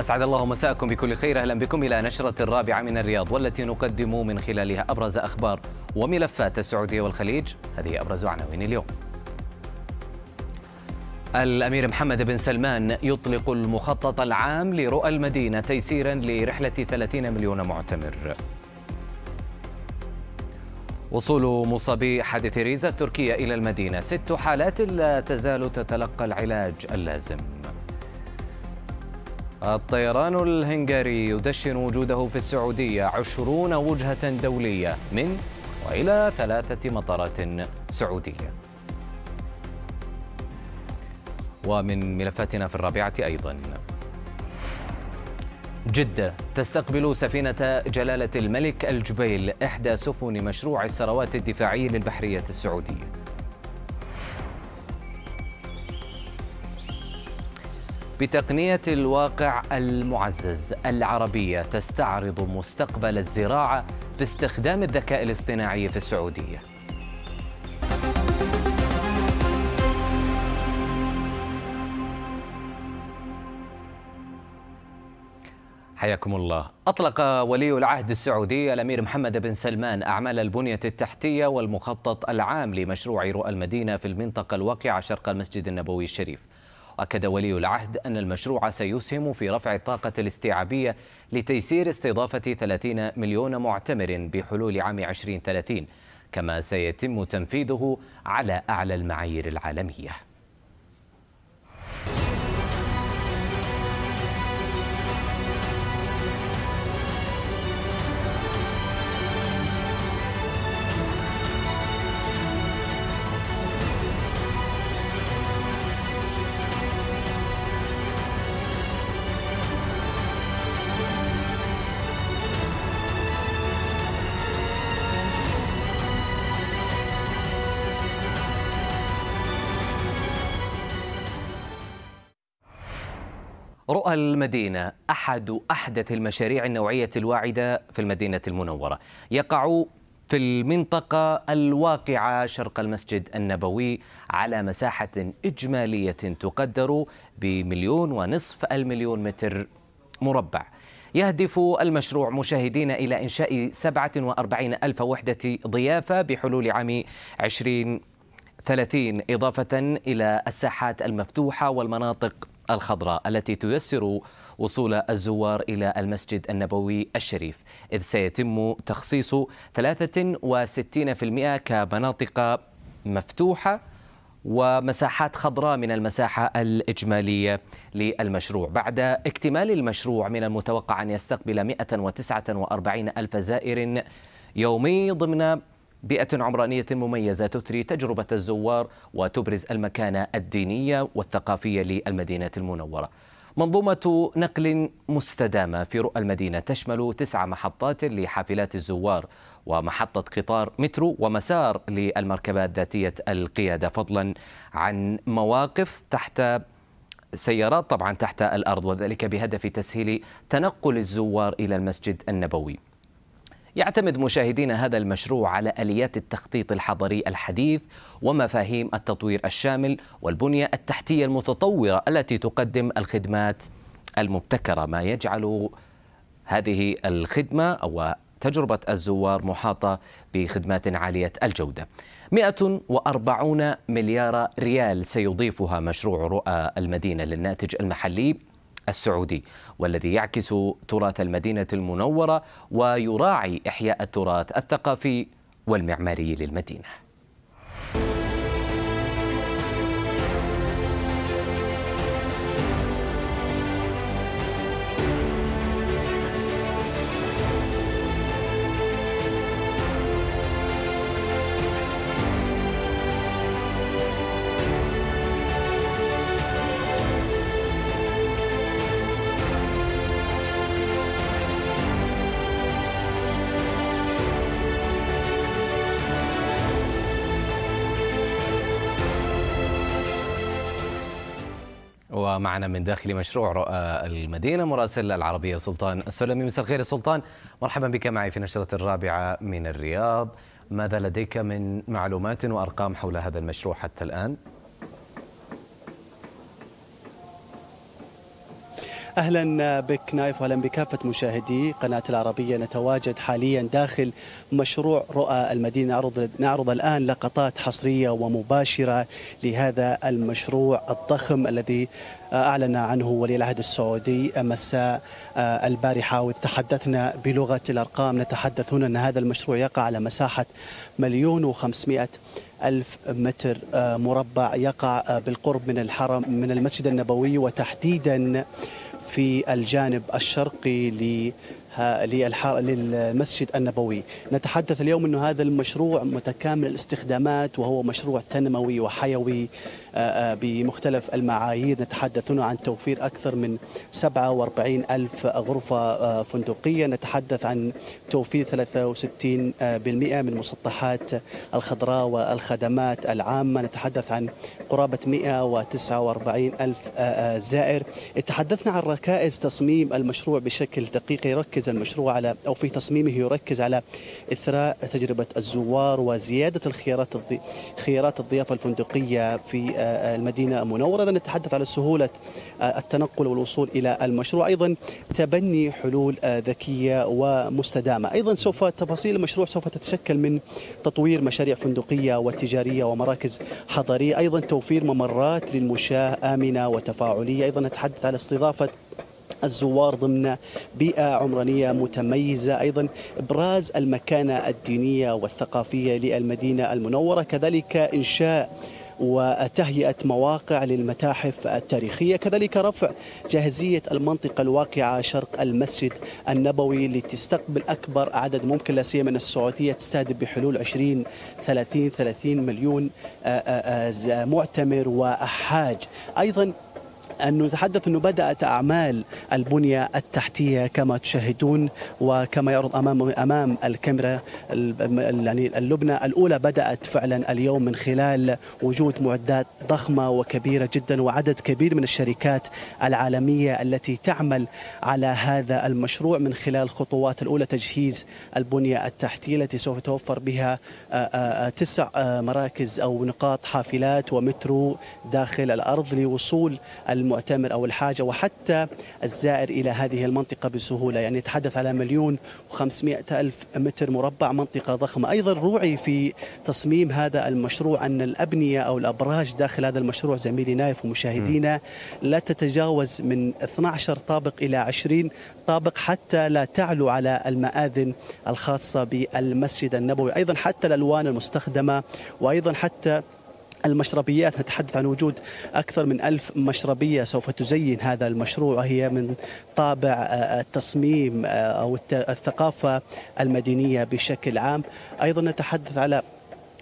أسعد الله مساءكم بكل خير أهلا بكم إلى نشرة الرابعة من الرياض والتي نقدم من خلالها أبرز أخبار وملفات السعودية والخليج هذه أبرز عناوين اليوم الأمير محمد بن سلمان يطلق المخطط العام لرؤى المدينة تيسيرا لرحلة 30 مليون معتمر وصول مصابي حادث ريزا التركية إلى المدينة ست حالات لا تزال تتلقى العلاج اللازم الطيران الهنغاري يدشن وجوده في السعودية عشرون وجهة دولية من وإلى ثلاثة مطارات سعودية ومن ملفاتنا في الرابعة أيضاً جدة تستقبل سفينة جلالة الملك الجبيل إحدى سفن مشروع الثروات الدفاعي للبحرية السعودية بتقنية الواقع المعزز العربية تستعرض مستقبل الزراعة باستخدام الذكاء الاصطناعي في السعودية حياكم الله أطلق ولي العهد السعودي الأمير محمد بن سلمان أعمال البنية التحتية والمخطط العام لمشروع رؤى المدينة في المنطقة الواقعة شرق المسجد النبوي الشريف أكد ولي العهد أن المشروع سيسهم في رفع الطاقة الاستيعابية لتيسير استضافة 30 مليون معتمر بحلول عام 2030 كما سيتم تنفيذه على أعلى المعايير العالمية رؤى المدينة أحد أحدث المشاريع النوعية الواعدة في المدينة المنورة يقع في المنطقة الواقعة شرق المسجد النبوي على مساحة إجمالية تقدر بمليون ونصف المليون متر مربع يهدف المشروع مشاهدين إلى إنشاء 47 ألف وحدة ضيافة بحلول عام 20 30 إضافة إلى الساحات المفتوحة والمناطق الخضراء التي تيسر وصول الزوار إلى المسجد النبوي الشريف إذ سيتم تخصيص 63% كمناطق مفتوحة ومساحات خضراء من المساحة الإجمالية للمشروع بعد اكتمال المشروع من المتوقع أن يستقبل 149 ألف زائر يومي ضمن بيئة عمرانية مميزة تثري تجربة الزوار وتبرز المكانة الدينية والثقافية للمدينة المنورة منظومة نقل مستدامة في رؤى المدينة تشمل تسع محطات لحافلات الزوار ومحطة قطار مترو ومسار للمركبات ذاتية القيادة فضلا عن مواقف تحت سيارات طبعا تحت الأرض وذلك بهدف تسهيل تنقل الزوار إلى المسجد النبوي يعتمد مشاهدين هذا المشروع على اليات التخطيط الحضري الحديث ومفاهيم التطوير الشامل والبنيه التحتيه المتطوره التي تقدم الخدمات المبتكره ما يجعل هذه الخدمه او تجربه الزوار محاطه بخدمات عاليه الجوده. 140 مليار ريال سيضيفها مشروع رؤى المدينه للناتج المحلي السعودي والذي يعكس تراث المدينة المنورة ويراعي إحياء التراث الثقافي والمعماري للمدينة ومعنا من داخل مشروع رؤى المدينة مراسل العربية سلطان السلمي مساء الخير سلطان مرحبا بك معي في نشرة الرابعة من الرياض ماذا لديك من معلومات وأرقام حول هذا المشروع حتى الآن؟ اهلا بك نايف واهلا بكافه مشاهدي قناه العربيه نتواجد حاليا داخل مشروع رؤى المدينه نعرض نعرض الان لقطات حصريه ومباشره لهذا المشروع الضخم الذي اعلن عنه ولي العهد السعودي مساء آه، البارحه وتحدثنا بلغه الارقام نتحدث هنا ان هذا المشروع يقع على مساحه مليون و500 ألف متر آه، مربع يقع آه، بالقرب من الحرم من المسجد النبوي وتحديدا في الجانب الشرقي للمسجد النبوي نتحدث اليوم أن هذا المشروع متكامل الاستخدامات وهو مشروع تنموي وحيوي بمختلف المعايير نتحدث هنا عن توفير أكثر من 47 ألف غرفة آه، فندقية نتحدث عن توفير 63% من مسطحات الخضراء والخدمات العامة نتحدث عن قرابة 149 ألف آه، آه، زائر تحدثنا عن ركائز تصميم المشروع بشكل دقيق يركز المشروع على أو في تصميمه يركز على إثراء تجربة الزوار وزيادة الخيارات الضي... خيارات الضيافة الفندقية في المدينة المنورة إذا نتحدث على سهولة آه، التنقل والوصول إلى المشروع أيضا تبني حلول آه، ذكية ومستدامة أيضا سوف تفاصيل المشروع سوف تتشكل من تطوير مشاريع فندقية وتجارية ومراكز حضرية أيضا توفير ممرات للمشاة آمنة وتفاعلية أيضا نتحدث على استضافة الزوار ضمن بيئة عمرانية متميزة أيضا إبراز المكانة الدينية والثقافية للمدينة المنورة كذلك إنشاء وتهيئة مواقع للمتاحف التاريخية كذلك رفع جاهزية المنطقة الواقعة شرق المسجد النبوي لتستقبل أكبر عدد ممكن لا سيما أن السعودية تستهدف بحلول 20 30 30 مليون آه، آه، آه، معتمر وحاج أيضا أن نتحدث أنه بدأت أعمال البنية التحتية كما تشاهدون وكما يعرض أمام أمام الكاميرا يعني اللبنة الأولى بدأت فعلا اليوم من خلال وجود معدات ضخمة وكبيرة جدا وعدد كبير من الشركات العالمية التي تعمل على هذا المشروع من خلال الخطوات الأولى تجهيز البنية التحتية التي سوف توفر بها آه، آه، آه، تسع مراكز أو نقاط حافلات ومترو داخل الأرض لوصول الم المؤتمر أو الحاجة وحتى الزائر إلى هذه المنطقة بسهولة يعني نتحدث على مليون و ألف متر مربع منطقة ضخمة أيضا روعي في تصميم هذا المشروع أن الأبنية أو الأبراج داخل هذا المشروع زميلي نايف ومشاهدينا لا تتجاوز من 12 طابق إلى 20 طابق حتى لا تعلو على المآذن الخاصة بالمسجد النبوي أيضا حتى الألوان المستخدمة وأيضا حتى المشربيات نتحدث عن وجود أكثر من ألف مشربية سوف تزين هذا المشروع هي من طابع آه، آه، التصميم آه، أو الثقافة المدينية بشكل عام أيضا نتحدث على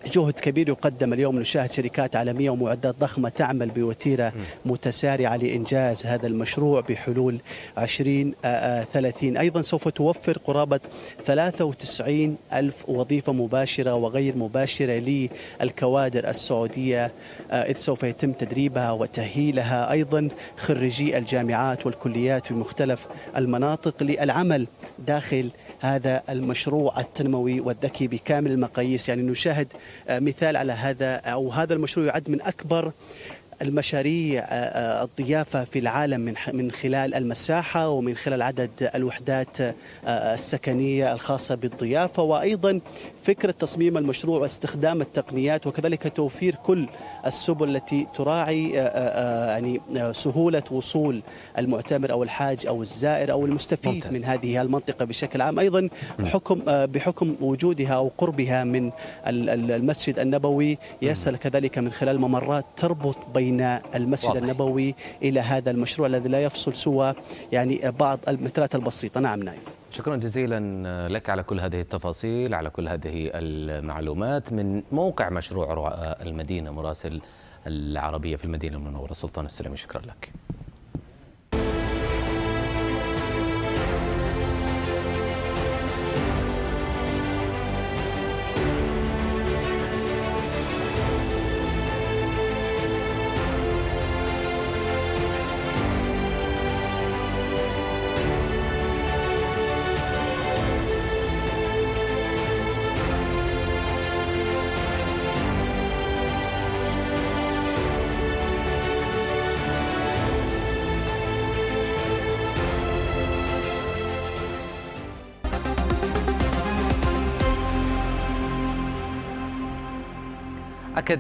جهد كبير يقدم اليوم نشاهد شركات عالمية ومعدات ضخمة تعمل بوتيرة متسارعة لإنجاز هذا المشروع بحلول 2030 آه، آه، أيضا سوف توفر قرابة 93 ألف وظيفة مباشرة وغير مباشرة للكوادر السعودية آه، إذ سوف يتم تدريبها وتأهيلها أيضا خريجي الجامعات والكليات في مختلف المناطق للعمل داخل هذا المشروع التنموي والذكي بكامل المقاييس يعني نشاهد آه، مثال على هذا أو هذا المشروع يعد من أكبر المشاريع آه، آه، الضيافة في العالم من من خلال المساحة ومن خلال عدد الوحدات آه، السكنية الخاصة بالضيافة وأيضا فكرة تصميم المشروع واستخدام التقنيات وكذلك توفير كل السبل التي تراعي يعني سهولة وصول المعتمر أو الحاج أو الزائر أو المستفيد ممتاز. من هذه المنطقة بشكل عام أيضا بحكم بحكم وجودها أو قربها من المسجد النبوي يسهل كذلك من خلال ممرات تربط بين بين المسجد واضح. النبوي إلى هذا المشروع الذي لا يفصل سوى يعني بعض المترات البسيطة نعم نايف شكرا جزيلا لك على كل هذه التفاصيل على كل هذه المعلومات من موقع مشروع رؤى المدينة مراسل العربية في المدينة المنورة سلطان السلمي شكرا لك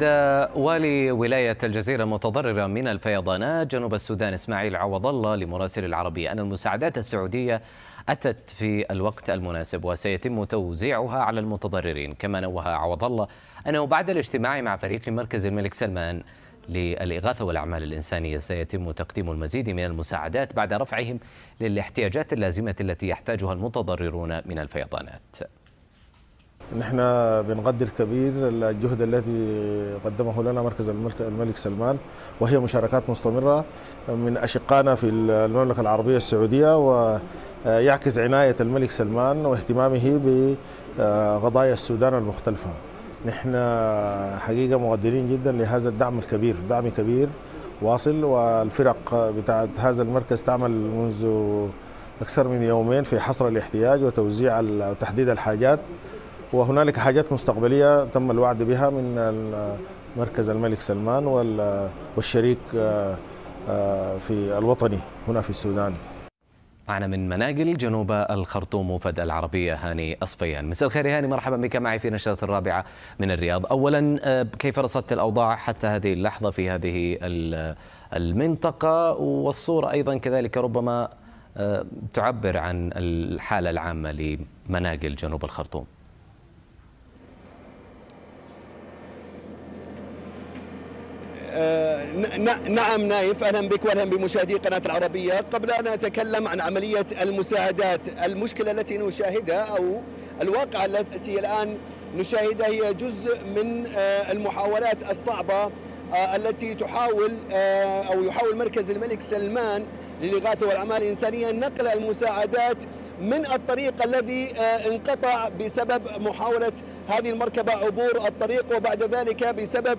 أكد والي ولاية الجزيرة المتضررة من الفيضانات جنوب السودان إسماعيل عوض الله لمراسل العربي أن المساعدات السعودية أتت في الوقت المناسب وسيتم توزيعها على المتضررين كما نوه عوض الله أنه بعد الاجتماع مع فريق مركز الملك سلمان للإغاثة والأعمال الإنسانية سيتم تقديم المزيد من المساعدات بعد رفعهم للاحتياجات اللازمة التي يحتاجها المتضررون من الفيضانات نحن بنقدر كبير الجهد الذي قدمه لنا مركز الملك سلمان وهي مشاركات مستمره من اشقائنا في المملكه العربيه السعوديه ويعكس عنايه الملك سلمان واهتمامه بقضايا السودان المختلفه. نحن حقيقه مقدرين جدا لهذا الدعم الكبير، دعم كبير واصل والفرق بتاعت هذا المركز تعمل منذ اكثر من يومين في حصر الاحتياج وتوزيع وتحديد الحاجات وهنالك حاجات مستقبليه تم الوعد بها من مركز الملك سلمان والشريك آه، آه، في الوطني هنا في السودان معنا من مناقل جنوب الخرطوم وفد العربية هاني أصفيان مساء الخير هاني مرحبا بك معي في نشرة الرابعة من الرياض أولا آه، كيف رصدت الأوضاع حتى هذه اللحظة في هذه المنطقة والصورة أيضا كذلك ربما تعبر عن الحالة العامة لمناقل جنوب الخرطوم آه، نعم نايف اهلا بك واهلا بمشاهدي قناه العربيه قبل ان اتكلم عن عمليه المساعدات المشكله التي نشاهدها او الواقعه التي الان نشاهدها هي جزء من آه، المحاولات الصعبه آه، التي تحاول او يحاول مركز الملك سلمان للإغاثة والأعمال الإنسانية نقل المساعدات من الطريق الذي انقطع بسبب محاولة هذه المركبة عبور الطريق وبعد ذلك بسبب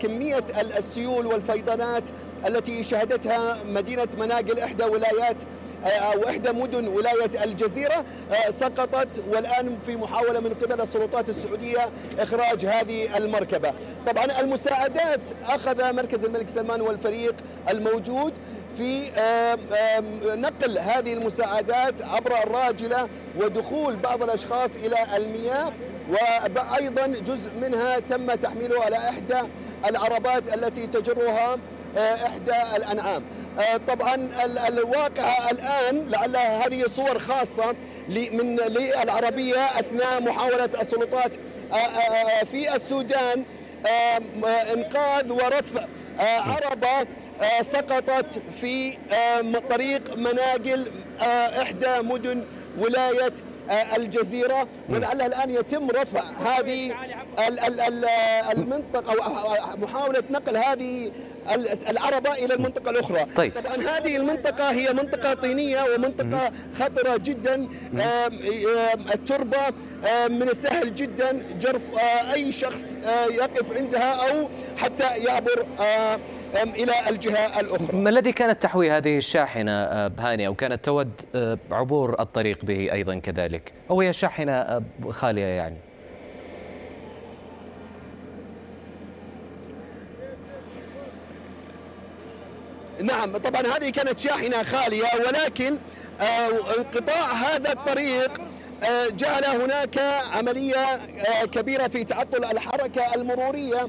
كمية السيول والفيضانات التي شهدتها مدينة مناقل إحدى ولايات آه، أو إحدى مدن ولاية الجزيرة آه، سقطت والآن في محاولة من قبل السلطات السعودية إخراج هذه المركبة طبعا المساعدات أخذ مركز الملك سلمان والفريق الموجود في آه، نقل هذه المساعدات عبر الراجلة ودخول بعض الأشخاص إلى المياه وأيضا جزء منها تم تحميله على إحدى العربات التي تجرها آه، إحدى الأنعام آه، طبعا الواقع الآن لعل هذه صور خاصة من للعربية أثناء محاولة السلطات آه، في السودان إنقاذ ورفع عربة سقطت في طريق مناقل إحدى مدن ولاية آه، الجزيرة ولعلها نعم. الآن يتم رفع هذه المنطقة أو محاولة نقل هذه العربة إلى المنطقة الأخرى طيب. طبعا هذه المنطقة هي منطقة طينية ومنطقة خطرة جدا التربة من السهل جدا جرف آه، أي شخص آه، يقف عندها أو حتى يعبر إلى الجهة الأخرى ما الذي كانت تحوي هذه الشاحنة أه، هاني أو كانت تود أه، عبور الطريق به أيضا كذلك أو هي شاحنة أه، خالية يعني نعم طبعا هذه كانت شاحنة خالية ولكن انقطاع هذا الطريق جعل هناك عملية كبيرة في تعطل الحركة المرورية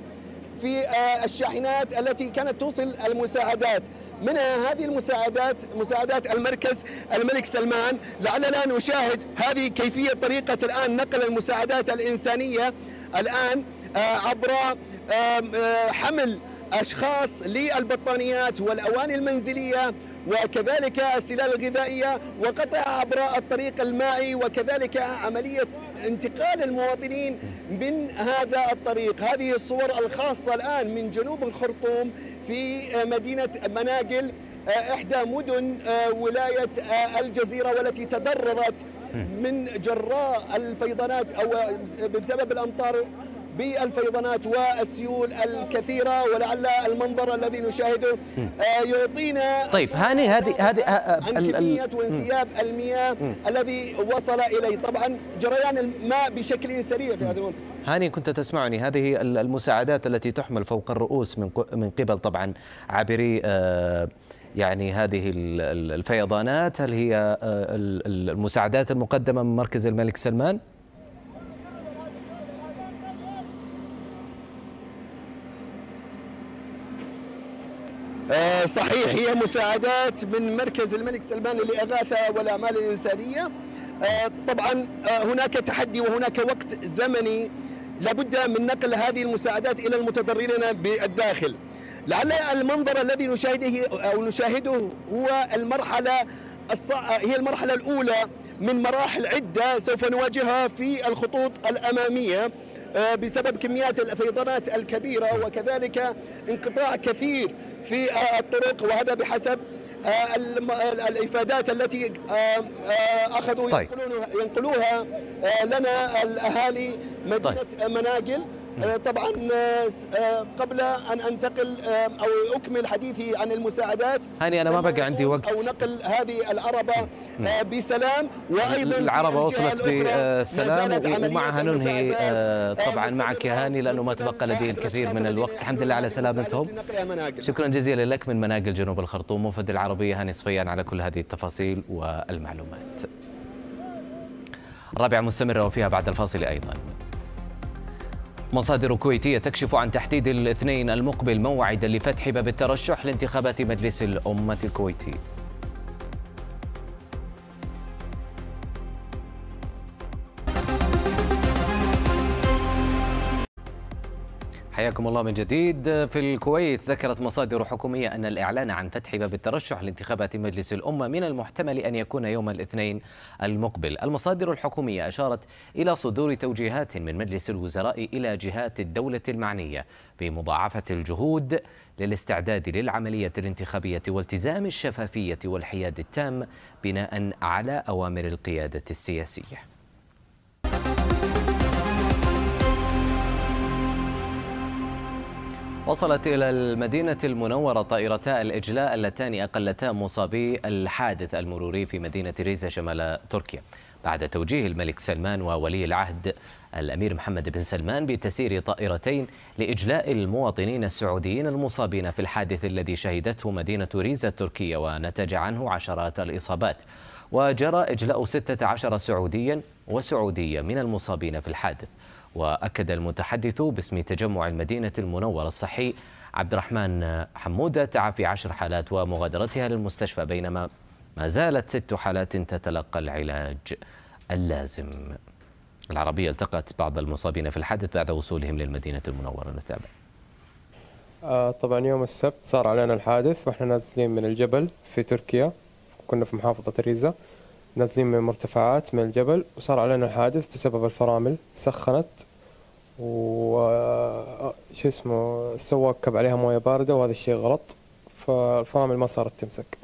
في آه، الشاحنات التي كانت توصل المساعدات منها هذه المساعدات مساعدات المركز الملك سلمان لعلنا نشاهد هذه كيفية طريقة الآن نقل المساعدات الإنسانية الآن آه، عبر آه، حمل أشخاص للبطانيات والأواني المنزلية وكذلك السلال الغذائية وقطع عبر الطريق المائي وكذلك عملية انتقال المواطنين من هذا الطريق هذه الصور الخاصة الآن من جنوب الخرطوم في مدينة مناقل إحدى مدن ولاية الجزيرة والتي تضررت من جراء الفيضانات أو بسبب الأمطار بالفيضانات والسيول الكثيرة ولعل المنظر الذي نشاهده آه، يعطينا طيب هاني هذه هذه آه، آه، كمية وانسياب المياه الذي وصل إليه طبعا جريان الماء بشكل سريع في هذه المنطقة هاني كنت تسمعني هذه المساعدات التي تحمل فوق الرؤوس من من قبل طبعا عابري يعني هذه الفيضانات هل هي المساعدات المقدمة من مركز الملك سلمان؟ صحيح هي مساعدات من مركز الملك سلمان للإغاثة والأعمال الإنسانية آه، طبعا آه، هناك تحدي وهناك وقت زمني لابد من نقل هذه المساعدات إلى المتضررين بالداخل لعل المنظر الذي نشاهده أو نشاهده هو المرحلة هي المرحلة الأولى من مراحل عدة سوف نواجهها في الخطوط الأمامية آه، بسبب كميات الفيضانات الكبيرة وكذلك انقطاع كثير في آه، الطرق وهذا بحسب آه، الافادات التي آه، اخذوا طيب. ينقلوها لنا الاهالي مدينه طيب. مناقل آه، طبعا آه، آه، قبل ان انتقل او اكمل حديثي عن المساعدات هاني انا ما بقى عندي وقت او نقل هذه العربه بسلام وايضا العربه وصلت بسلام ومعها ننهي طبعا معك يا هاني لانه ما تبقى لدي الكثير من الوقت الحمد لله على سلامتهم شكرا جزيلا لك من مناقل جنوب الخرطوم وفد العربيه هاني صفيان على كل هذه التفاصيل والمعلومات الرابعه مستمره وفيها بعد الفاصل ايضا مصادر كويتية تكشف عن تحديد الاثنين المقبل موعدا لفتح باب الترشح لانتخابات مجلس الأمة الكويتي حياكم الله من جديد في الكويت ذكرت مصادر حكومية أن الإعلان عن فتح باب الترشح لانتخابات مجلس الأمة من المحتمل أن يكون يوم الاثنين المقبل المصادر الحكومية أشارت إلى صدور توجيهات من مجلس الوزراء إلى جهات الدولة المعنية بمضاعفة الجهود للاستعداد للعملية الانتخابية والتزام الشفافية والحياد التام بناء على أوامر القيادة السياسية وصلت إلى المدينة المنورة طائرتا الإجلاء اللتان أقلتا مصابي الحادث المروري في مدينة ريزا شمال تركيا بعد توجيه الملك سلمان وولي العهد الأمير محمد بن سلمان بتسير طائرتين لإجلاء المواطنين السعوديين المصابين في الحادث الذي شهدته مدينة ريزا التركية ونتج عنه عشرات الإصابات وجرى إجلاء 16 سعوديا وسعودية من المصابين في الحادث وأكد المتحدث باسم تجمع المدينة المنورة الصحي عبد الرحمن حمودة تعافي عشر حالات ومغادرتها للمستشفى بينما ما زالت ست حالات تتلقى العلاج اللازم العربية التقت بعض المصابين في الحادث بعد وصولهم للمدينة المنورة نتابع آه، طبعا يوم السبت صار علينا الحادث واحنا نازلين من الجبل في تركيا كنا في محافظة ريزا نازلين من مرتفعات من الجبل وصار علينا حادث بسبب الفرامل سخنت و آه، شو اسمه السواق كب عليها مويه بارده وهذا الشيء غلط فالفرامل ما صارت تمسك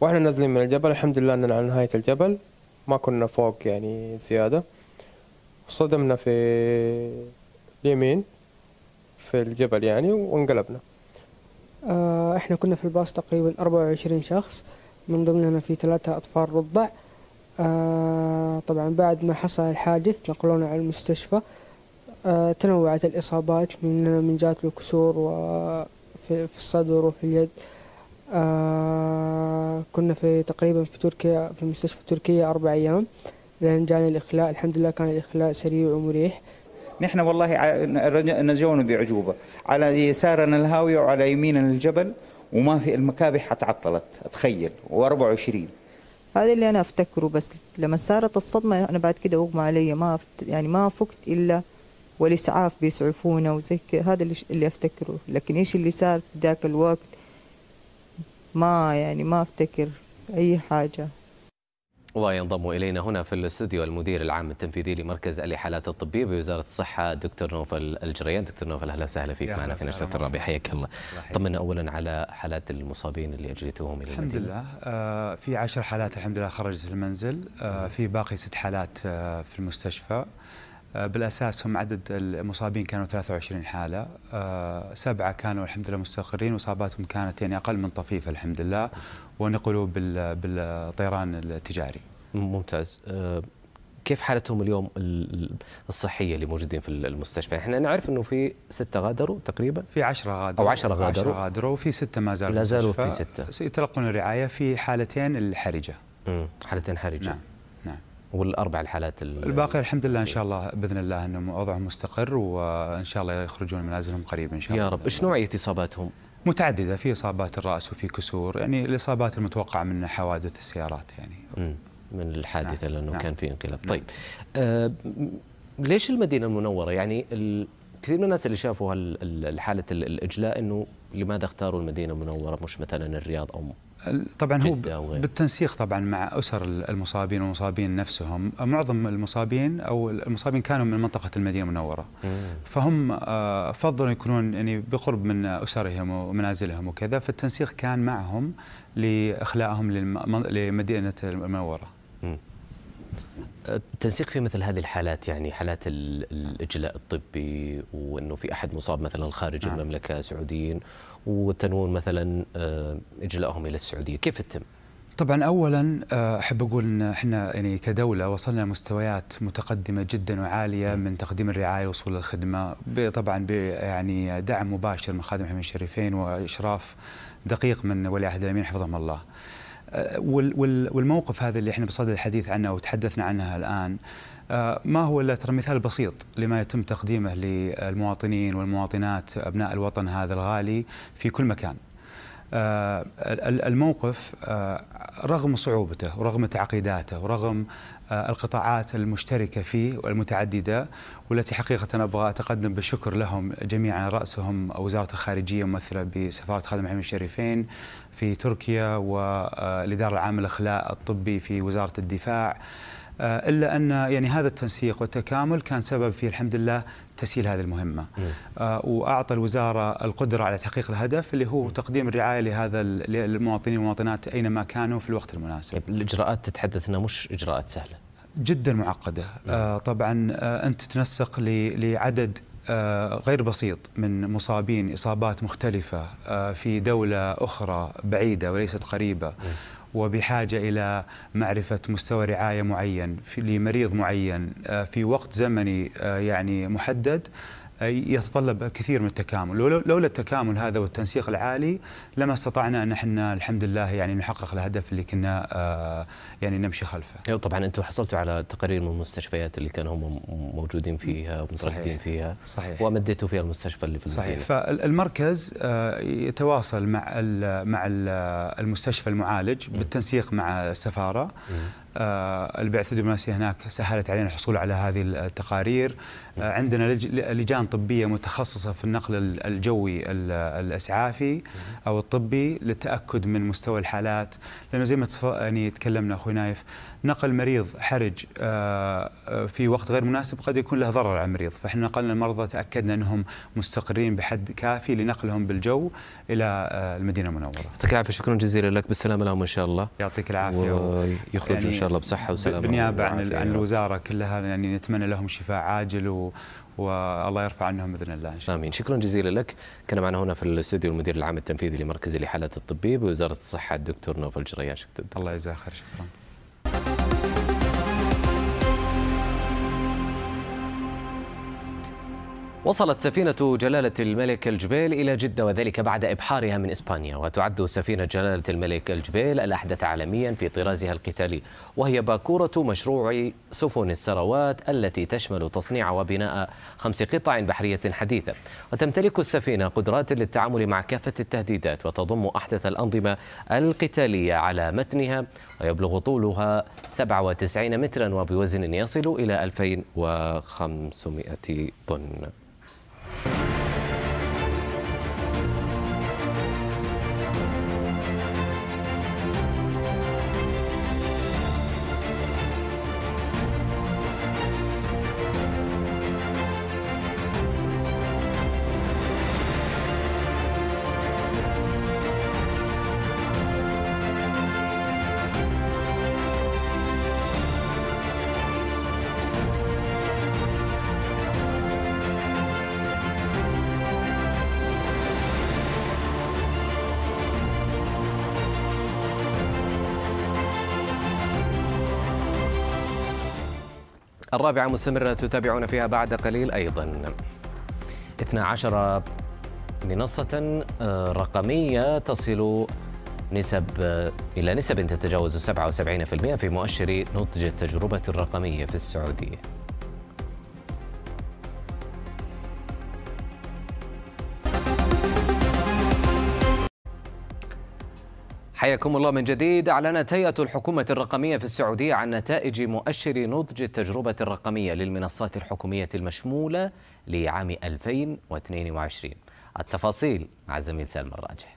واحنا نازلين من الجبل الحمد لله اننا على نهايه الجبل ما كنا فوق يعني زياده صدمنا في اليمين في الجبل يعني وانقلبنا آه، احنا كنا في الباص تقريبا 24 شخص من ضمننا في ثلاثة أطفال رضع آه طبعا بعد ما حصل الحادث نقلونا على المستشفى آه تنوعت الإصابات من من جات له كسور في الصدر وفي اليد آه كنا في تقريبا في تركيا في المستشفى التركية أربع أيام لأن جاني الإخلاء الحمد لله كان الإخلاء سريع ومريح نحن والله نجونا بعجوبة على يسارنا الهاوية وعلى يميننا الجبل وما في المكابح تعطلت تخيل و24 هذا اللي انا افتكره بس لما صارت الصدمه انا بعد كده اغمى علي ما أفت... يعني ما فقت الا والاسعاف بيسعفونا وزي هذا اللي, اللي افتكره لكن ايش اللي صار في ذاك الوقت ما يعني ما افتكر اي حاجه وينضم إلينا هنا في الاستوديو المدير العام التنفيذي لمركز الإحالات الطبية بوزارة الصحة دكتور نوفل الجريان دكتور نوفل أهلا وسهلا فيك معنا في نشرة الرابع حياك الله طمنا أولا على حالات المصابين اللي أجريتوهم إلى الحمد لله آه في عشر حالات الحمد لله خرجت المنزل آه في باقي ست حالات آه في المستشفى آه، بالاساس هم عدد المصابين كانوا 23 حاله آه، سبعه كانوا الحمد لله مستقرين واصاباتهم كانت يعني اقل من طفيفه الحمد لله ونقلوا بالطيران التجاري. ممتاز آه، كيف حالتهم اليوم الصحيه اللي موجودين في المستشفى؟ احنا نعرف انه في سته غادروا تقريبا في 10 غادروا او 10 غادروا 10 غادروا وفي سته ما زالوا لا زالوا في سته يتلقون الرعايه في حالتين الحرجه. حالتين حرجه. نعم. والاربع الحالات الباقي الحمد لله ان إيه. شاء الله باذن الله انهم وضعهم مستقر وان شاء الله يخرجون من منازلهم قريبا ان شاء الله يا رب ايش نوعيه اصاباتهم متعدده في اصابات الراس وفي كسور يعني الاصابات المتوقعه من حوادث السيارات يعني من الحادثه نعم. لانه نعم. كان في انقلاب نعم. طيب آه ليش المدينه المنوره يعني كثير من الناس اللي شافوا حاله الاجلاء انه لماذا اختاروا المدينه المنوره مش مثلا الرياض او طبعا هو بالتنسيق طبعا مع اسر المصابين والمصابين نفسهم معظم المصابين او المصابين كانوا من منطقه المدينه المنوره فهم آه، فضلوا يكونون يعني بقرب من اسرهم ومنازلهم وكذا فالتنسيق كان معهم لاخلائهم لمدينه المنوره التنسيق في مثل هذه الحالات يعني حالات الاجلاء الطبي وانه في احد مصاب مثلا خارج نعم. المملكه سعوديين وتنوون مثلا آه، اجلائهم الى السعوديه كيف تتم طبعا اولا آه، احب اقول ان احنا يعني كدوله وصلنا لمستويات متقدمه جدا وعاليه من تقديم الرعايه ووصول الخدمه طبعا يعني دعم مباشر من خادم الحرمين الشريفين واشراف دقيق من ولي عهد الامين حفظهم الله. آه، والموقف هذا اللي احنا بصدد الحديث عنه وتحدثنا عنها الان آه، ما هو الا ترى مثال بسيط لما يتم تقديمه للمواطنين والمواطنات ابناء الوطن هذا الغالي في كل مكان آه، الموقف آه، رغم صعوبته ورغم تعقيداته ورغم آه، القطاعات المشتركة فيه والمتعددة والتي حقيقة أبغى أتقدم بالشكر لهم جميعا رأسهم وزارة الخارجية ممثلة بسفارة خادم الحرمين الشريفين في تركيا والإدارة العامة للإخلاء الطبي في وزارة الدفاع آه، الا ان يعني هذا التنسيق والتكامل كان سبب في الحمد لله تسهيل هذه المهمه آه، واعطى الوزاره القدره على تحقيق الهدف اللي هو تقديم الرعايه لهذا للمواطنين والمواطنات اينما كانوا في الوقت المناسب. طيب، الاجراءات تتحدث انها مش اجراءات سهله. جدا معقده آه، طبعا انت تنسق لعدد غير بسيط من مصابين اصابات مختلفه في دوله اخرى بعيده وليست قريبه م. وبحاجة إلى معرفة مستوى رعاية معين لمريض معين آه، في وقت زمني آه، يعني محدد يتطلب كثير من التكامل لولا التكامل هذا والتنسيق العالي لما استطعنا أن احنا الحمد لله يعني نحقق الهدف اللي كنا آه، يعني نمشي خلفه أيوة، طبعا أنتم حصلتوا على تقارير من المستشفيات اللي كانوا هم موجودين فيها ومتواجدين فيها صحيح وأمديتوا فيها المستشفى اللي في صحيح فالمركز آه، يتواصل مع مع المستشفى المعالج بالتنسيق مع السفارة آه، البعثة الدبلوماسية هناك سهلت علينا الحصول على هذه التقارير آه، عندنا لجان طبية متخصصة في النقل الجوي الإسعافي أو الطبي للتأكد من مستوى الحالات لأنه زي ما يعني تكلمنا أخوي نايف نقل مريض حرج آه، آه، في وقت غير مناسب قد يكون له ضرر على المريض فإحنا نقلنا المرضى تأكدنا أنهم مستقرين بحد كافي لنقلهم بالجو إلى آه، المدينة المنورة يعطيك العافية شكرا جزيلا لك بالسلامة لهم إن شاء الله يعطيك العافية ويخرجوا يعني إن شاء الله بصحة وسلامة بالنيابة عن, عن الوزارة كلها يعني نتمنى لهم شفاء عاجل و والله يرفع عنهم باذن الله ان شاء الله. امين، شكرا جزيلا لك، كان معنا هنا في الاستوديو المدير العام التنفيذي لمركز الاحالات الطبيه بوزاره الصحه الدكتور نوفل جريان شكرا. الله يجزاه خير شكرا. وصلت سفينة جلالة الملك الجبيل إلى جدة وذلك بعد إبحارها من إسبانيا وتعد سفينة جلالة الملك الجبيل الأحدث عالميا في طرازها القتالي وهي باكورة مشروع سفن السروات التي تشمل تصنيع وبناء خمس قطع بحرية حديثة وتمتلك السفينة قدرات للتعامل مع كافة التهديدات وتضم أحدث الأنظمة القتالية على متنها ويبلغ طولها 97 مترا وبوزن يصل إلى 2500 طن Thank you. طابعة مستمرة تتابعون فيها بعد قليل أيضا 12 منصة آه، رقمية تصل نسب إلى نسب تتجاوز 77% في مؤشر نضج التجربة الرقمية في السعودية حياكم الله من جديد أعلنت هيئة الحكومة الرقمية في السعودية عن نتائج مؤشر نضج التجربة الرقمية للمنصات الحكومية المشمولة لعام 2022 التفاصيل مع الزميل سالم الراجح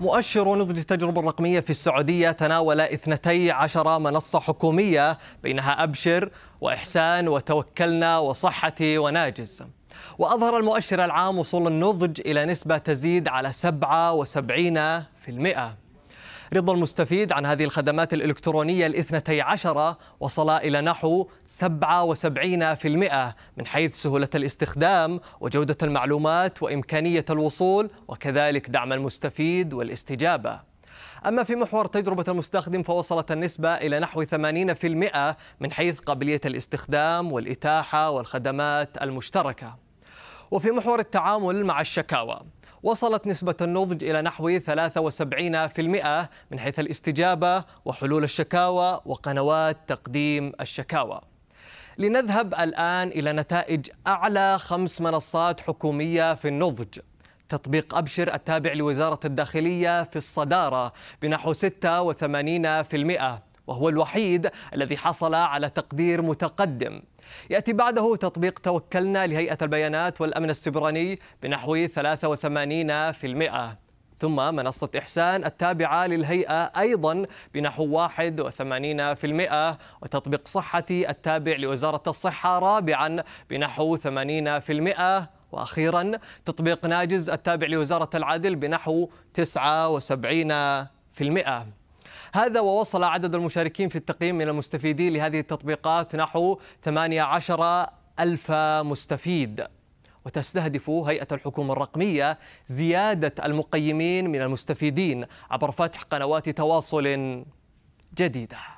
مؤشر نضج التجربة الرقمية في السعودية تناول 12 منصة حكومية بينها أبشر وإحسان وتوكلنا وصحتي وناجز وأظهر المؤشر العام وصول النضج إلى نسبة تزيد على 77% رضا المستفيد عن هذه الخدمات الإلكترونية الاثنتي عشرة وصل إلى نحو 77% من حيث سهولة الاستخدام وجودة المعلومات وإمكانية الوصول وكذلك دعم المستفيد والاستجابة أما في محور تجربة المستخدم فوصلت النسبة إلى نحو 80% من حيث قابلية الاستخدام والإتاحة والخدمات المشتركة وفي محور التعامل مع الشكاوى وصلت نسبة النضج إلى نحو 73% من حيث الاستجابة وحلول الشكاوى وقنوات تقديم الشكاوى لنذهب الآن إلى نتائج أعلى خمس منصات حكومية في النضج تطبيق أبشر التابع لوزارة الداخلية في الصدارة بنحو 86% وهو الوحيد الذي حصل على تقدير متقدم يأتي بعده تطبيق توكلنا لهيئة البيانات والأمن السبراني بنحو 83% ثم منصة إحسان التابعة للهيئة أيضا بنحو 81% وتطبيق صحتي التابع لوزارة الصحة رابعا بنحو 80% وأخيرا تطبيق ناجز التابع لوزارة العدل بنحو 79% هذا ووصل عدد المشاركين في التقييم من المستفيدين لهذه التطبيقات نحو 18 ألف مستفيد وتستهدف هيئة الحكومة الرقمية زيادة المقيمين من المستفيدين عبر فتح قنوات تواصل جديده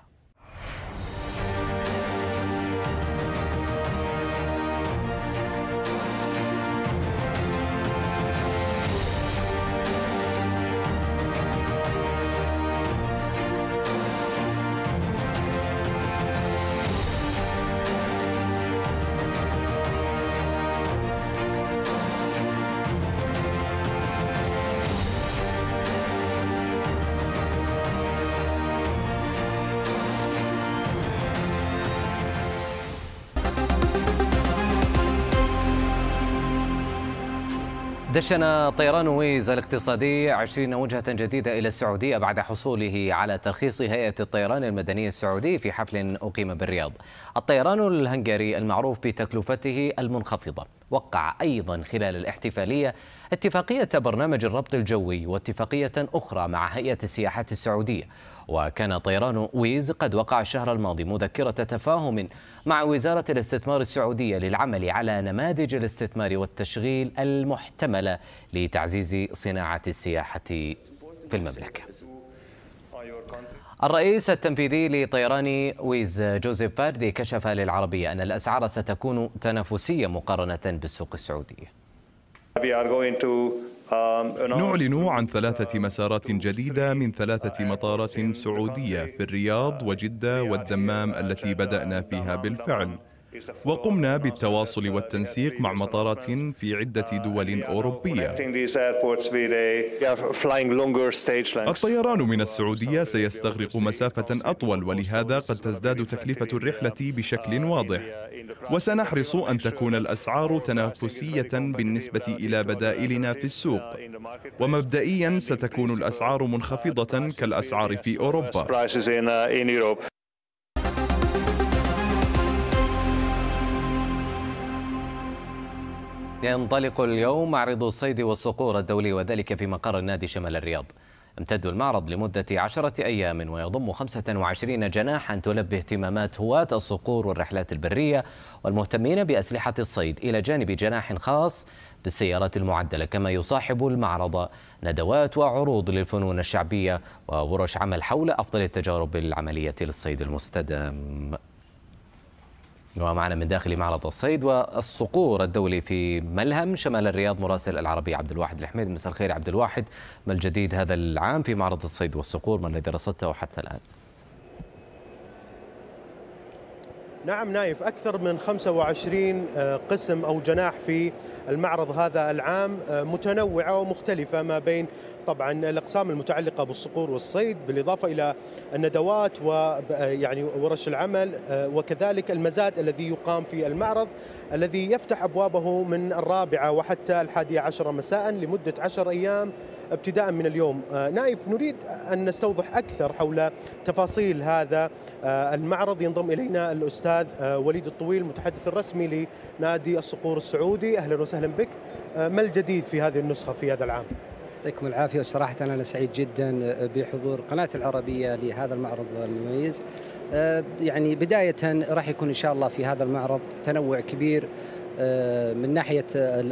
دشن طيران ويز الاقتصادي 20 وجهة جديدة إلى السعودية بعد حصوله على ترخيص هيئة الطيران المدني السعودي في حفل أقيم بالرياض. الطيران الهنغاري المعروف بتكلفته المنخفضة وقع أيضا خلال الاحتفالية اتفاقية برنامج الربط الجوي واتفاقية أخرى مع هيئة السياحة السعودية وكان طيران ويز قد وقع الشهر الماضي مذكرة تفاهم مع وزارة الاستثمار السعودية للعمل على نماذج الاستثمار والتشغيل المحتملة لتعزيز صناعة السياحة في المملكة الرئيس التنفيذي لطيران ويز جوزيف باردي كشف للعربية أن الأسعار ستكون تنافسية مقارنة بالسوق السعودي um, نعلن عن ثلاثة مسارات جديدة من ثلاثة مطارات سعودية في الرياض وجدة والدمام التي بدأنا فيها بالفعل وقمنا بالتواصل والتنسيق مع مطارات في عدة دول أوروبية الطيران من السعودية سيستغرق مسافة أطول ولهذا قد تزداد تكلفة الرحلة بشكل واضح وسنحرص أن تكون الأسعار تنافسية بالنسبة إلى بدائلنا في السوق ومبدئيا ستكون الأسعار منخفضة كالأسعار في أوروبا ينطلق اليوم معرض الصيد والصقور الدولي وذلك في مقر النادي شمال الرياض يمتد المعرض لمدة عشرة أيام ويضم 25 جناحا تلبي اهتمامات هواة الصقور والرحلات البرية والمهتمين بأسلحة الصيد إلى جانب جناح خاص بالسيارات المعدلة كما يصاحب المعرض ندوات وعروض للفنون الشعبية وورش عمل حول أفضل التجارب العملية للصيد المستدام ومعنا من داخل معرض الصيد والصقور الدولي في ملهم شمال الرياض مراسل العربي عبد الواحد الحميد مساء الخير عبد الواحد ما الجديد هذا العام في معرض الصيد والصقور ما الذي رصدته حتى الآن؟ نعم نايف أكثر من 25 آه، قسم أو جناح في المعرض هذا العام آه، متنوعة ومختلفة ما بين طبعا الاقسام المتعلقه بالصقور والصيد بالاضافه الى الندوات ويعني ورش العمل آه، وكذلك المزاد الذي يقام في المعرض الذي يفتح ابوابه من الرابعه وحتى الحادية عشرة مساء لمده عشر ايام ابتداء من اليوم آه، نايف نريد ان نستوضح اكثر حول تفاصيل هذا آه، المعرض ينضم الينا الاستاذ وليد الطويل المتحدث الرسمي لنادي الصقور السعودي اهلا وسهلا بك ما الجديد في هذه النسخه في هذا العام؟ يعطيكم العافية وصراحة أنا سعيد جدا آه، بحضور قناة العربية لهذا المعرض المميز آه، يعني بداية راح يكون إن شاء الله في هذا المعرض تنوع كبير آه، من ناحية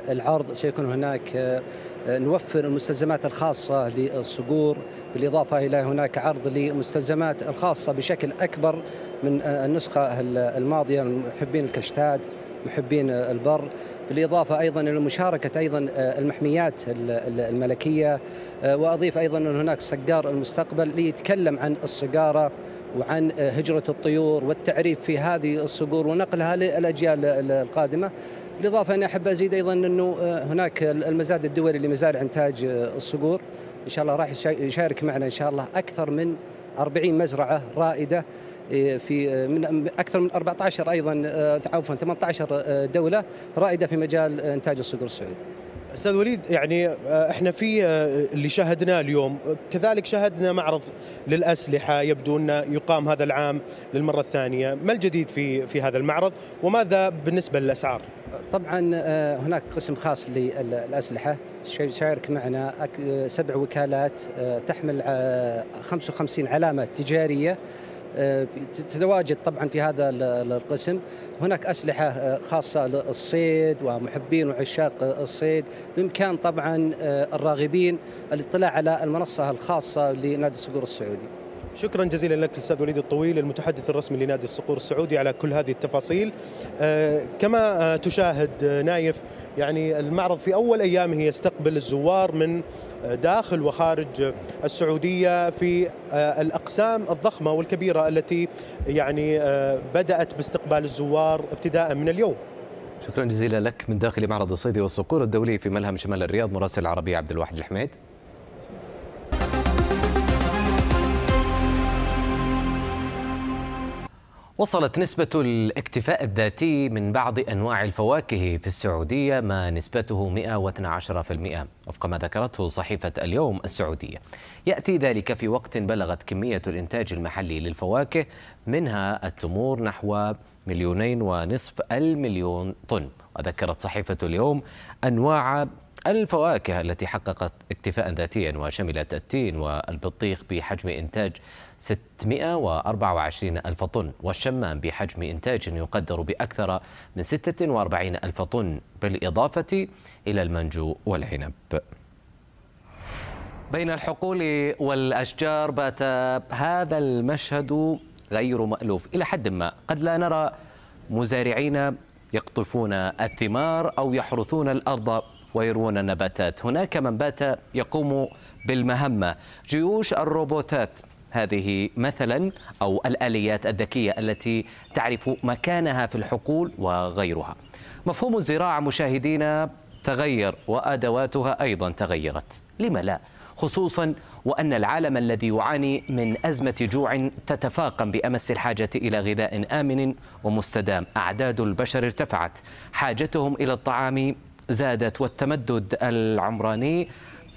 العرض سيكون هناك نوفر المستلزمات الخاصة للصقور بالإضافة إلى هناك عرض لمستلزمات الخاصة بشكل أكبر من النسخة الماضية محبين الكشتات محبين البر بالإضافة أيضا إلى مشاركة أيضا آه، المحميات الملكية آه، وأضيف أيضا أن هناك سجار المستقبل ليتكلم عن الصقارة وعن آه، هجرة الطيور والتعريف في هذه الصقور ونقلها للأجيال القادمة بالإضافة أني أحب أزيد أيضا أنه هناك المزاد الدولي لمزارع إنتاج الصقور إن شاء الله راح يشارك معنا إن شاء الله أكثر من 40 مزرعة رائدة إيه، في آه، من اكثر من 14 ايضا آه، عفوا 18 آه، دوله رائده في مجال انتاج الصقور السعودي. استاذ وليد يعني احنا في اللي شاهدناه اليوم كذلك شاهدنا معرض للاسلحه يبدو انه يقام هذا العام للمره الثانيه، ما الجديد في في هذا المعرض وماذا بالنسبه للاسعار؟ طبعا هناك قسم خاص للاسلحه شارك معنا سبع وكالات تحمل 55 علامه تجاريه تتواجد طبعا في هذا القسم هناك أسلحة آه، خاصة للصيد ومحبين وعشاق الصيد بإمكان طبعا آه، الراغبين الاطلاع على المنصة الخاصة لنادي الصقور السعودي شكرا جزيلا لك الاستاذ وليد الطويل المتحدث الرسمي لنادي الصقور السعودي على كل هذه التفاصيل آه، كما آه، تشاهد آه، نايف يعني المعرض في اول ايامه يستقبل الزوار من داخل وخارج السعوديه في الاقسام الضخمه والكبيره التي يعني بدات باستقبال الزوار ابتداء من اليوم شكرا جزيلا لك من داخل معرض الصيد والصقور الدولي في ملهم شمال الرياض مراسل العربي عبد الواحد الحميد وصلت نسبة الاكتفاء الذاتي من بعض أنواع الفواكه في السعودية ما نسبته 112% وفق ما ذكرته صحيفة اليوم السعودية يأتي ذلك في وقت بلغت كمية الإنتاج المحلي للفواكه منها التمور نحو مليونين ونصف المليون طن وذكرت صحيفة اليوم أنواع الفواكه التي حققت اكتفاء ذاتيا وشملت التين والبطيخ بحجم إنتاج 624 ألف طن والشمام بحجم إنتاج يقدر بأكثر من 46 ألف طن بالإضافة إلى المنجو والعنب بين الحقول والأشجار بات هذا المشهد غير مألوف إلى حد ما قد لا نرى مزارعين يقطفون الثمار أو يحرثون الأرض ويروون النباتات هناك من بات يقوم بالمهمة جيوش الروبوتات هذه مثلا أو الآليات الذكية التي تعرف مكانها في الحقول وغيرها مفهوم الزراعة مشاهدينا تغير وأدواتها أيضا تغيرت لما لا؟ خصوصا وان العالم الذي يعاني من ازمه جوع تتفاقم بامس الحاجه الى غذاء امن ومستدام اعداد البشر ارتفعت حاجتهم الى الطعام زادت والتمدد العمراني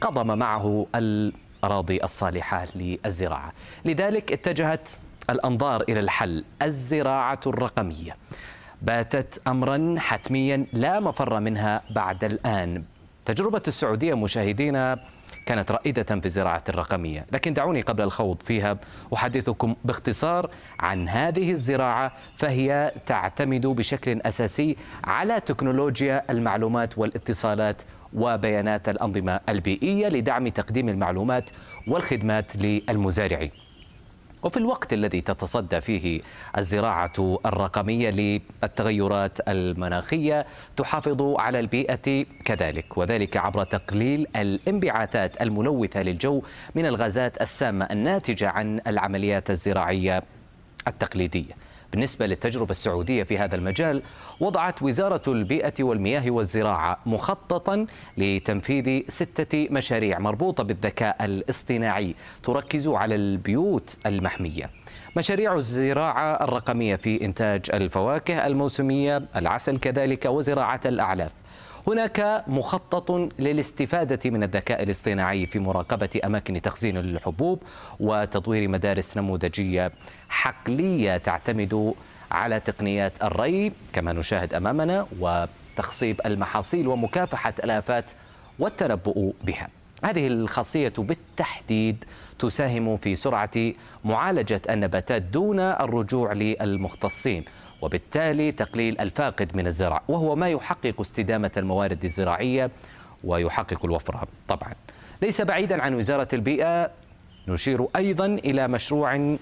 قضم معه الأراضي الصالحة للزراعة لذلك اتجهت الأنظار إلى الحل الزراعة الرقمية باتت أمرا حتميا لا مفر منها بعد الآن تجربة السعودية مشاهدينا كانت رائدة في الزراعة الرقمية لكن دعوني قبل الخوض فيها أحدثكم باختصار عن هذه الزراعة فهي تعتمد بشكل أساسي على تكنولوجيا المعلومات والاتصالات وبيانات الأنظمة البيئية لدعم تقديم المعلومات والخدمات للمزارعين وفي الوقت الذي تتصدى فيه الزراعة الرقمية للتغيرات المناخية تحافظ على البيئة كذلك وذلك عبر تقليل الانبعاثات الملوثة للجو من الغازات السامة الناتجة عن العمليات الزراعية التقليدية بالنسبة للتجربة السعودية في هذا المجال وضعت وزارة البيئة والمياه والزراعة مخططا لتنفيذ ستة مشاريع مربوطة بالذكاء الاصطناعي تركز على البيوت المحمية مشاريع الزراعة الرقمية في إنتاج الفواكه الموسمية العسل كذلك وزراعة الأعلاف هناك مخطط للاستفادة من الذكاء الاصطناعي في مراقبة أماكن تخزين الحبوب وتطوير مدارس نموذجية حقلية تعتمد على تقنيات الري كما نشاهد أمامنا وتخصيب المحاصيل ومكافحة الآفات والتنبؤ بها هذه الخاصية بالتحديد تساهم في سرعة معالجة النباتات دون الرجوع للمختصين وبالتالي تقليل الفاقد من الزرع وهو ما يحقق استدامة الموارد الزراعية ويحقق الوفرة طبعا ليس بعيدا عن وزارة البيئة نشير أيضا إلى مشروع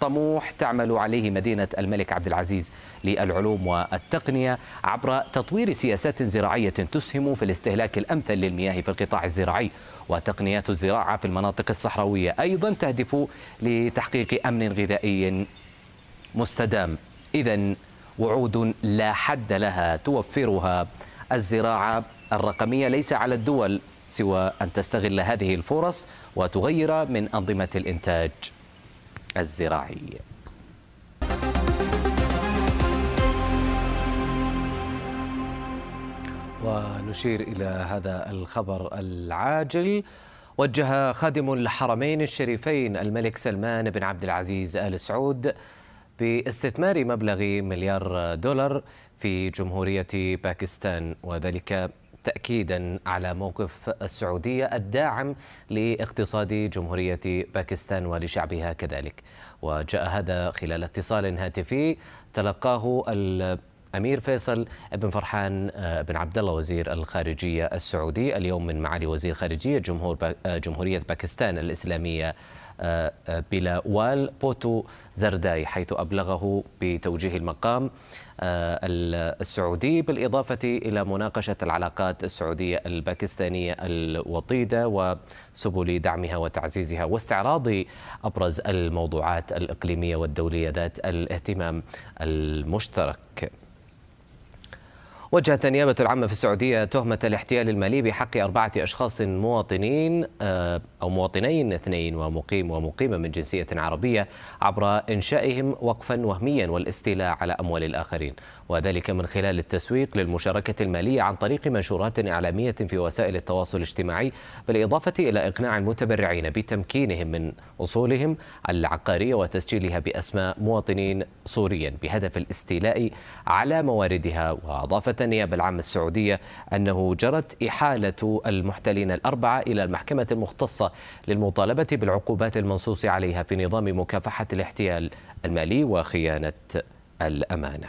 طموح تعمل عليه مدينة الملك عبد العزيز للعلوم والتقنية عبر تطوير سياسات زراعية تسهم في الاستهلاك الأمثل للمياه في القطاع الزراعي وتقنيات الزراعة في المناطق الصحراوية أيضا تهدف لتحقيق أمن غذائي مستدام إذا وعود لا حد لها توفرها الزراعة الرقمية ليس على الدول سوى أن تستغل هذه الفرص وتغير من أنظمة الإنتاج الزراعي ونشير إلى هذا الخبر العاجل وجه خادم الحرمين الشريفين الملك سلمان بن عبد العزيز آل سعود باستثمار مبلغ مليار دولار في جمهورية باكستان وذلك تأكيدا على موقف السعودية الداعم لاقتصاد جمهورية باكستان ولشعبها كذلك وجاء هذا خلال اتصال هاتفي تلقاه الأمير فيصل بن فرحان بن عبد الله وزير الخارجية السعودي اليوم من معالي وزير خارجية جمهور جمهورية باكستان الإسلامية بلاوال بوتو زرداي حيث أبلغه بتوجيه المقام آه، السعودي بالإضافة إلى مناقشة العلاقات السعودية الباكستانية الوطيدة وسبل دعمها وتعزيزها واستعراض أبرز الموضوعات الإقليمية والدولية ذات الاهتمام المشترك وجهت النيابة العامة في السعودية تهمة الاحتيال المالي بحق أربعة أشخاص مواطنين آه، أو مواطنين اثنين ومقيم ومقيمة من جنسية عربية عبر إنشائهم وقفا وهميا والاستيلاء على أموال الآخرين وذلك من خلال التسويق للمشاركة المالية عن طريق منشورات إعلامية في وسائل التواصل الاجتماعي بالإضافة إلى إقناع المتبرعين بتمكينهم من أصولهم العقارية وتسجيلها بأسماء مواطنين سوريا بهدف الاستيلاء على مواردها وأضافة النيابة العامة السعودية أنه جرت إحالة المحتلين الأربعة إلى المحكمة المختصة للمطالبة بالعقوبات المنصوص عليها في نظام مكافحة الاحتيال المالي وخيانة الأمانة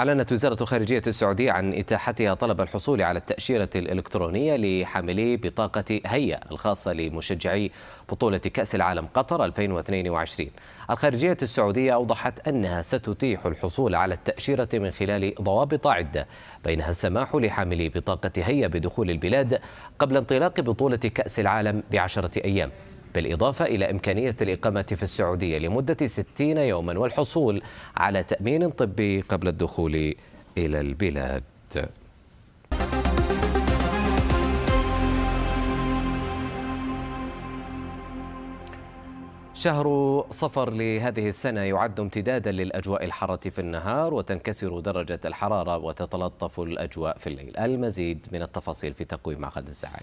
أعلنت وزارة الخارجية السعودية عن إتاحتها طلب الحصول على التأشيرة الإلكترونية لحاملي بطاقة هيا الخاصة لمشجعي بطولة كأس العالم قطر 2022 الخارجية السعودية أوضحت أنها ستتيح الحصول على التأشيرة من خلال ضوابط عدة بينها السماح لحاملي بطاقة هيا بدخول البلاد قبل انطلاق بطولة كأس العالم بعشرة أيام بالإضافة إلى إمكانية الإقامة في السعودية لمدة 60 يوما والحصول على تأمين طبي قبل الدخول إلى البلاد شهر صفر لهذه السنة يعد امتدادا للأجواء الحارة في النهار وتنكسر درجة الحرارة وتتلطف الأجواء في الليل المزيد من التفاصيل في تقويم عقد الزعاج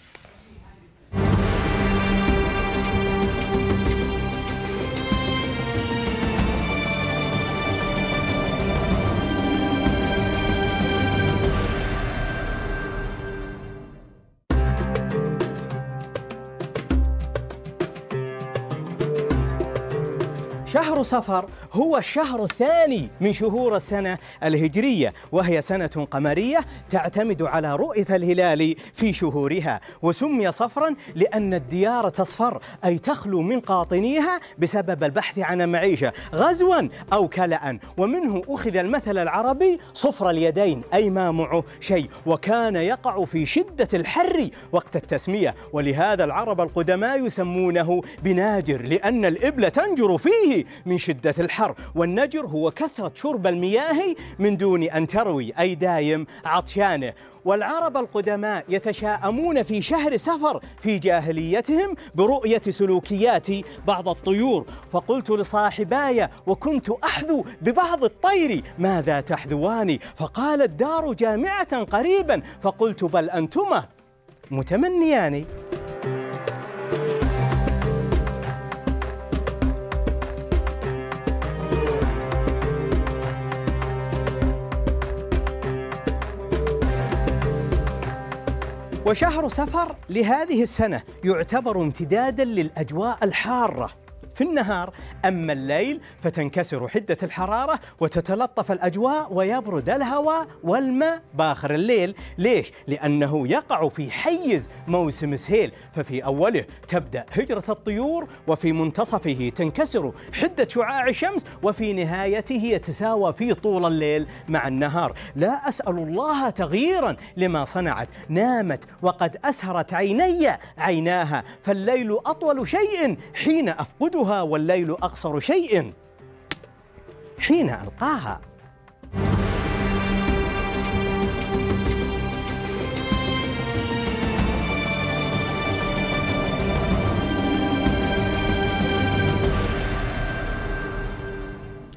شهر صفر هو الشهر الثاني من شهور السنة الهجرية وهي سنة قمرية تعتمد على رؤية الهلال في شهورها وسمي صفرا لأن الديار تصفر أي تخلو من قاطنيها بسبب البحث عن معيشة غزوا أو كلأ ومنه أخذ المثل العربي صفر اليدين أي ما معه شيء وكان يقع في شدة الحر وقت التسمية ولهذا العرب القدماء يسمونه بنادر لأن الإبل تنجر فيه من شدة الحر والنجر هو كثرة شرب المياه من دون أن تروي أي دايم عطشانه والعرب القدماء يتشاءمون في شهر سفر في جاهليتهم برؤية سلوكيات بعض الطيور فقلت لصاحباي وكنت أحذو ببعض الطير ماذا تحذوان فقال الدار جامعة قريبا فقلت بل أنتما متمنيان وشهر سفر لهذه السنة يعتبر امتدادا للأجواء الحارة في النهار أما الليل فتنكسر حدة الحرارة وتتلطف الأجواء ويبرد الهواء والماء باخر الليل ليش؟ لأنه يقع في حيز موسم سهيل ففي أوله تبدأ هجرة الطيور وفي منتصفه تنكسر حدة شعاع الشمس وفي نهايته يتساوى في طول الليل مع النهار لا أسأل الله تغييرا لما صنعت نامت وقد أسهرت عيني عيناها فالليل أطول شيء حين أفقدها قصرها والليل أقصر شيء حين ألقاها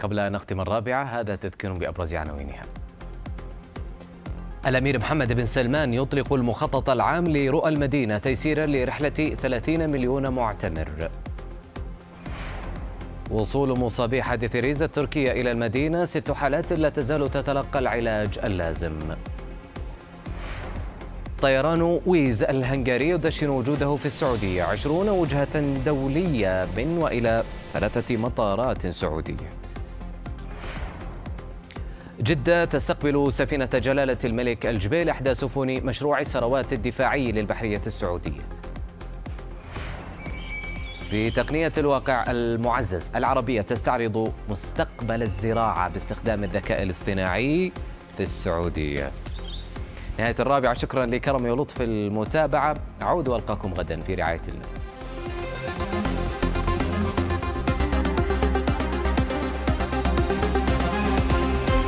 قبل أن نختم الرابعة هذا تذكير بأبرز عناوينها الأمير محمد بن سلمان يطلق المخطط العام لرؤى المدينة تيسيرا لرحلة 30 مليون معتمر وصول مصابي حادث ريزا التركية إلى المدينة ست حالات لا تزال تتلقى العلاج اللازم طيران ويز الهنغاري يدشن وجوده في السعودية عشرون وجهة دولية من وإلى ثلاثة مطارات سعودية جدة تستقبل سفينة جلالة الملك الجبيل إحدى سفن مشروع الثروات الدفاعي للبحرية السعودية بتقنية الواقع المعزز العربية تستعرض مستقبل الزراعة باستخدام الذكاء الاصطناعي في السعودية نهاية الرابعة شكرا لكرم ولطف المتابعة أعود وألقاكم غدا في رعاية الله